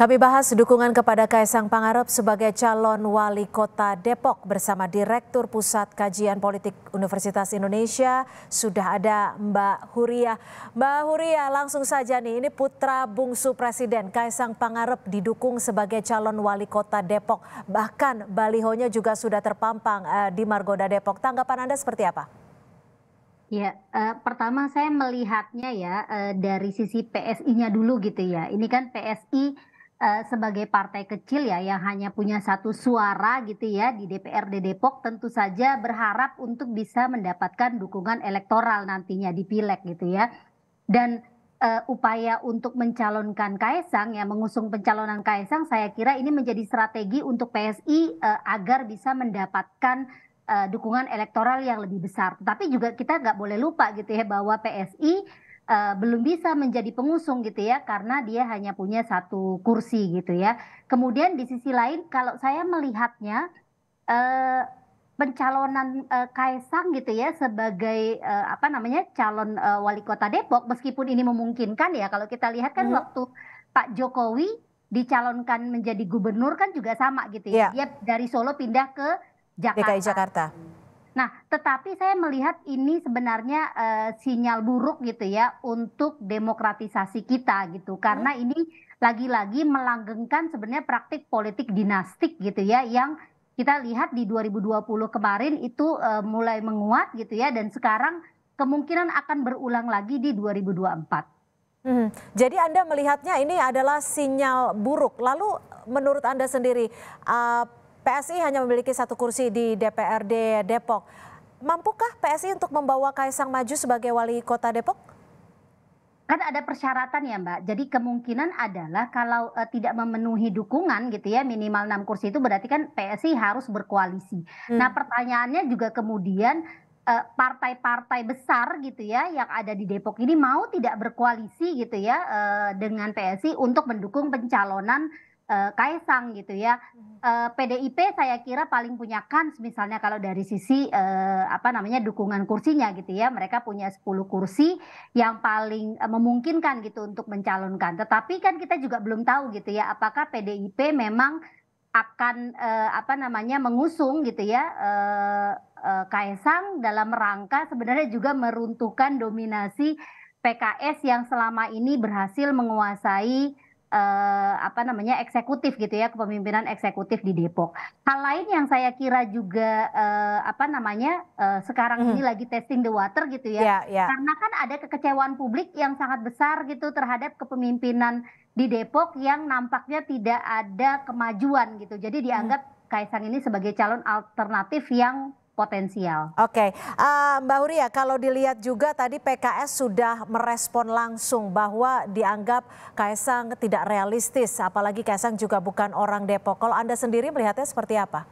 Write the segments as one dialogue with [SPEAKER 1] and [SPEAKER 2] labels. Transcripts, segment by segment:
[SPEAKER 1] Kami bahas dukungan kepada Kaisang Pangarep sebagai calon wali kota Depok bersama Direktur Pusat Kajian Politik Universitas Indonesia. Sudah ada Mbak Huria. Mbak Huria langsung saja nih, ini putra bungsu Presiden Kaisang Pangarep didukung sebagai calon wali kota Depok. Bahkan balihonya juga sudah terpampang uh, di Margonda Depok. Tanggapan Anda seperti apa? Ya, eh,
[SPEAKER 2] pertama saya melihatnya ya eh, dari sisi PSI-nya dulu gitu ya. Ini kan PSI Eh, sebagai partai kecil ya yang hanya punya satu suara gitu ya di DPRD Depok tentu saja berharap untuk bisa mendapatkan dukungan elektoral nantinya di pileg gitu ya. Dan uh, upaya untuk mencalonkan Kaisang ya mengusung pencalonan Kaisang saya kira ini menjadi strategi untuk PSI uh, eh, agar bisa mendapatkan uh, dukungan elektoral yang lebih besar. Tapi juga kita nggak boleh lupa gitu ya bahwa PSI uh, belum bisa menjadi pengusung gitu ya karena dia hanya punya satu kursi gitu ya. Kemudian di sisi lain kalau saya melihatnya uh, pencalonan uh, Kaisang gitu ya sebagai uh, apa namanya calon uh, wali kota Depok meskipun ini memungkinkan ya kalau kita lihat kan hmm. waktu Pak Jokowi dicalonkan menjadi gubernur kan juga sama gitu ya. Yeah. Dia dari Solo pindah ke Jakarta. DKI Jakarta. Nah, tetapi saya melihat ini sebenarnya uh, sinyal buruk gitu ya untuk demokratisasi kita gitu. Karena hmm. ini lagi-lagi melanggengkan sebenarnya praktik politik dinastik gitu ya yang kita lihat di 2020 kemarin itu uh, mulai menguat gitu ya dan sekarang kemungkinan akan
[SPEAKER 1] berulang lagi di 2024. Hmm, jadi Anda melihatnya ini adalah sinyal buruk. Lalu menurut Anda sendiri uh, PSI hanya memiliki satu kursi di DPRD Depok. Mampukah PSI untuk membawa Kaisang maju sebagai wali kota Depok? kan ada persyaratan ya Mbak. Jadi kemungkinan adalah kalau
[SPEAKER 2] uh, tidak memenuhi dukungan gitu ya minimal 6 kursi itu berarti kan PSI harus berkoalisi. Hmm. Nah, pertanyaannya juga kemudian eh, partai-partai uh, besar gitu ya yang ada di Depok ini mau tidak berkoalisi gitu ya uh, dengan PSI untuk mendukung pencalonan uh, Kaisang gitu ya. Uh, hmm. eh, PDIP saya kira paling punya kans misalnya kalau dari sisi uh, apa namanya dukungan kursinya gitu ya. Mereka punya 10 kursi yang paling uh, memungkinkan gitu untuk mencalonkan. Tetapi kan kita juga belum tahu gitu ya apakah PDIP memang akan uh, apa namanya mengusung gitu ya uh, Kaisang dalam rangka sebenarnya juga meruntuhkan dominasi PKS yang selama ini berhasil menguasai eh, apa namanya eksekutif gitu ya kepemimpinan eksekutif di Depok. Hal lain yang saya kira juga eh, apa namanya eh, sekarang hmm. ini lagi testing the water gitu ya, yeah, yeah. karena kan ada kekecewaan publik yang sangat besar gitu terhadap kepemimpinan di Depok yang nampaknya tidak ada kemajuan gitu. Jadi dianggap hmm. Kaisang ini sebagai calon
[SPEAKER 1] alternatif yang potensial. Oke, okay. uh, eh, Mbak Huria, kalau dilihat juga tadi PKS sudah merespon langsung bahwa dianggap Kaisang tidak realistis, apalagi Kaisang juga bukan orang Depok. Kalau Anda sendiri melihatnya seperti apa?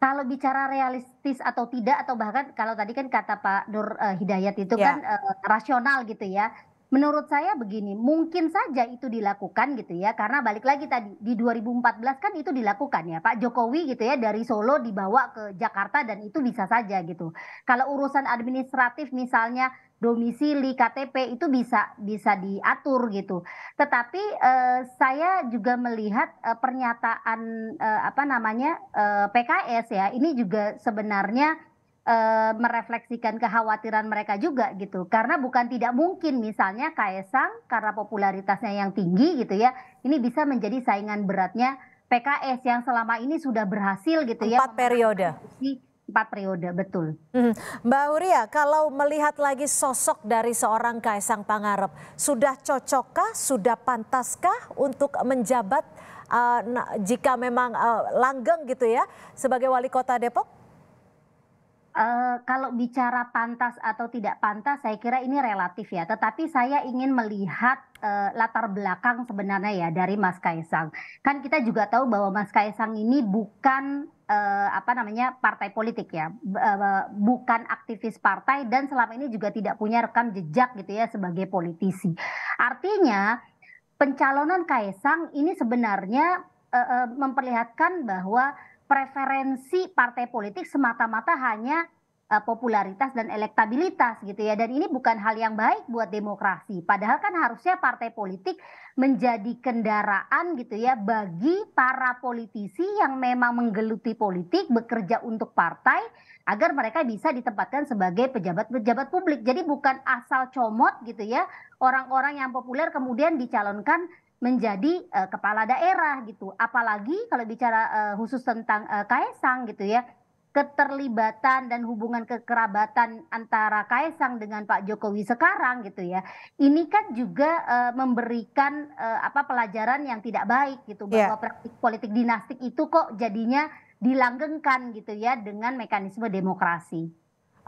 [SPEAKER 2] Kalau bicara realistis atau tidak, atau bahkan kalau tadi kan kata Pak Nur eh, Hidayat itu yeah. kan uh, rasional gitu ya, Menurut saya begini, mungkin saja itu dilakukan gitu ya, karena balik lagi tadi di 2014 kan itu dilakukan ya Pak Jokowi gitu ya dari Solo dibawa ke Jakarta dan itu bisa saja gitu. Kalau urusan administratif misalnya domisili KTP itu bisa bisa diatur gitu. Tetapi eh, saya juga melihat eh, pernyataan eh, apa namanya eh, PKS ya, ini juga sebenarnya Eh, merefleksikan kekhawatiran mereka juga gitu. Karena bukan tidak mungkin misalnya Kaisang karena popularitasnya yang tinggi gitu ya, ini bisa menjadi saingan beratnya PKS yang selama ini sudah berhasil gitu Empat ya.
[SPEAKER 1] Empat periode. Empat periode, betul. Hmm. Mbak Uria, kalau melihat lagi sosok dari seorang Kaisang Pangarep, sudah cocokkah, sudah pantaskah untuk menjabat uh, jika memang uh, langgeng gitu ya sebagai wali kota Depok? Uh, kalau bicara pantas atau tidak
[SPEAKER 2] pantas, saya kira ini relatif ya. Tetapi saya ingin melihat uh, latar belakang sebenarnya ya dari Mas Kaisang. Kan kita juga tahu bahwa Mas Kaisang ini bukan uh, apa namanya partai politik ya, uh, bukan aktivis partai dan selama ini juga tidak punya rekam jejak gitu ya sebagai politisi. Artinya pencalonan Kaisang ini sebenarnya uh, uh, memperlihatkan bahwa preferensi partai politik semata-mata hanya uh, popularitas dan elektabilitas gitu ya. Dan ini bukan hal yang baik buat demokrasi. Padahal kan harusnya partai politik menjadi kendaraan gitu ya bagi para politisi yang memang menggeluti politik, bekerja untuk partai agar mereka bisa ditempatkan sebagai pejabat-pejabat publik. Jadi bukan asal comot gitu ya orang-orang yang populer kemudian dicalonkan menjadi uh, kepala daerah gitu. Apalagi kalau bicara uh, khusus tentang uh, Kaisang gitu ya, keterlibatan dan hubungan kekerabatan antara Kaisang dengan Pak Jokowi sekarang gitu ya. Ini kan juga uh, memberikan uh, apa pelajaran yang tidak baik gitu iya. bahwa yeah. praktik politik dinastik itu kok jadinya dilanggengkan
[SPEAKER 1] gitu ya dengan mekanisme demokrasi.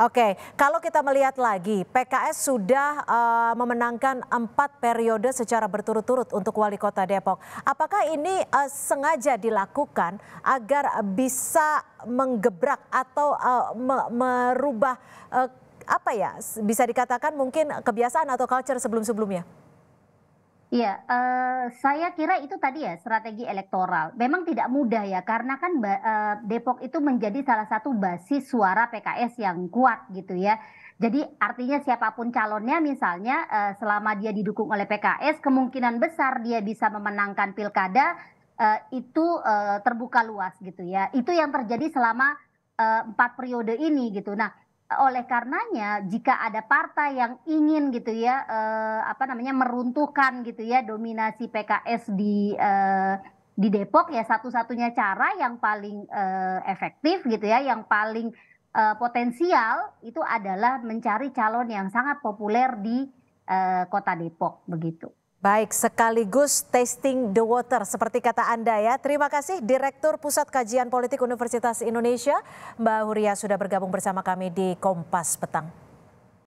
[SPEAKER 1] Oke, kalau kita melihat lagi, PKS sudah uh, memenangkan empat periode secara berturut-turut untuk wali kota Depok. Apakah ini uh, sengaja dilakukan agar bisa menggebrak atau uh, me merubah uh, apa ya? Bisa dikatakan mungkin kebiasaan atau culture sebelum-sebelumnya?
[SPEAKER 2] Iya, uh, saya kira itu tadi ya strategi elektoral. Memang tidak mudah ya, karena kan uh, Depok itu menjadi salah satu basis suara PKS yang kuat gitu ya. Jadi artinya siapapun calonnya misalnya uh, selama dia didukung oleh PKS, kemungkinan besar dia bisa memenangkan pilkada uh, itu uh, terbuka luas gitu ya. Itu yang terjadi selama empat periode ini gitu. Nah, oleh karenanya jika ada partai yang ingin gitu ya eh, apa namanya meruntuhkan gitu ya dominasi PKS di eh, di Depok ya satu-satunya cara yang paling eh, efektif gitu ya yang paling eh, potensial itu adalah mencari calon yang
[SPEAKER 1] sangat populer di eh, kota Depok begitu. Baik, sekaligus testing the water seperti kata Anda ya. Terima kasih Direktur Pusat Kajian Politik Universitas Indonesia, Mbak Huria sudah bergabung bersama kami di Kompas Petang.